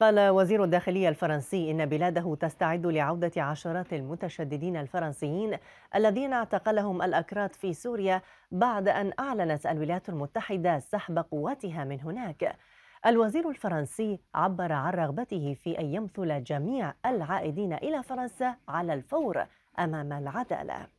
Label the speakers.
Speaker 1: قال وزير الداخلية الفرنسي إن بلاده تستعد لعودة عشرات المتشددين الفرنسيين الذين اعتقلهم الأكراد في سوريا بعد أن أعلنت الولايات المتحدة سحب قواتها من هناك الوزير الفرنسي عبر عن رغبته في أن يمثل جميع العائدين إلى فرنسا على الفور أمام العدالة